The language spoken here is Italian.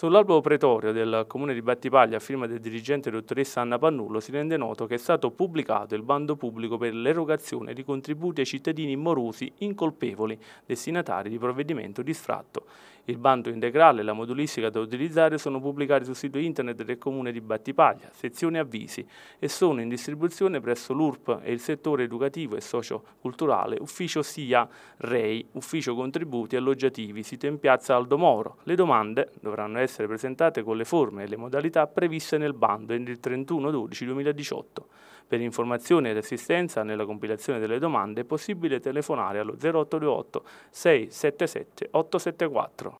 Sull'albo pretorio del comune di Battipaglia a firma del dirigente dottoressa Anna Pannullo si rende noto che è stato pubblicato il bando pubblico per l'erogazione di contributi ai cittadini morosi incolpevoli destinatari di provvedimento distratto. Il bando integrale e la modulistica da utilizzare sono pubblicati sul sito internet del comune di Battipaglia, sezione avvisi, e sono in distribuzione presso l'URP e il settore educativo e socioculturale, ufficio SIA REI, ufficio contributi alloggiativi, sito in piazza Aldo Moro. Le domande dovranno essere essere presentate con le forme e le modalità previste nel bando entro il 31-12-2018. Per informazioni ed assistenza nella compilazione delle domande è possibile telefonare allo 0828 677 874.